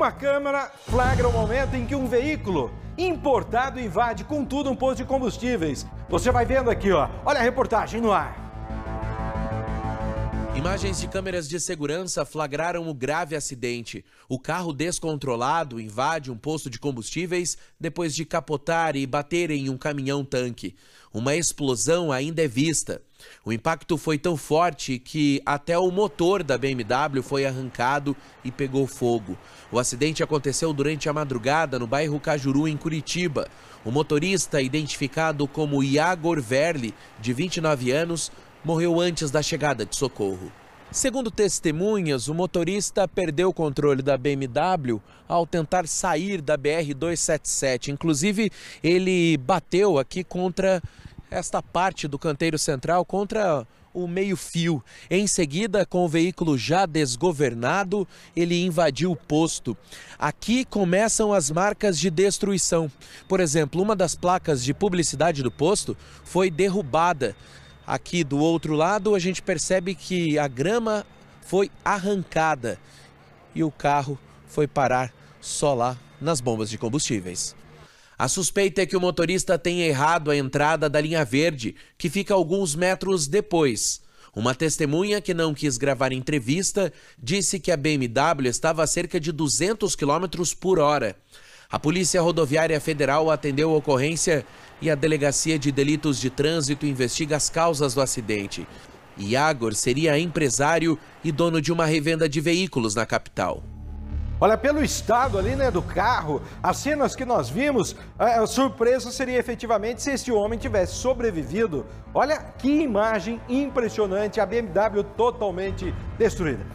Uma câmera flagra o momento em que um veículo importado invade com tudo um posto de combustíveis. Você vai vendo aqui, ó. Olha a reportagem no ar. Imagens de câmeras de segurança flagraram o grave acidente. O carro descontrolado invade um posto de combustíveis depois de capotar e bater em um caminhão-tanque. Uma explosão ainda é vista. O impacto foi tão forte que até o motor da BMW foi arrancado e pegou fogo. O acidente aconteceu durante a madrugada no bairro Cajuru, em Curitiba. O motorista, identificado como Iagor Verli, de 29 anos, morreu antes da chegada de socorro. Segundo testemunhas, o motorista perdeu o controle da BMW ao tentar sair da BR-277. Inclusive, ele bateu aqui contra esta parte do canteiro central, contra o meio-fio. Em seguida, com o veículo já desgovernado, ele invadiu o posto. Aqui começam as marcas de destruição. Por exemplo, uma das placas de publicidade do posto foi derrubada. Aqui do outro lado, a gente percebe que a grama foi arrancada e o carro foi parar só lá nas bombas de combustíveis. A suspeita é que o motorista tenha errado a entrada da linha verde, que fica alguns metros depois. Uma testemunha que não quis gravar entrevista disse que a BMW estava a cerca de 200 km por hora. A Polícia Rodoviária Federal atendeu a ocorrência e a Delegacia de Delitos de Trânsito investiga as causas do acidente. Iagor seria empresário e dono de uma revenda de veículos na capital. Olha, pelo estado ali, né, do carro, as cenas que nós vimos, é, a surpresa seria efetivamente se esse homem tivesse sobrevivido. Olha que imagem impressionante, a BMW totalmente destruída.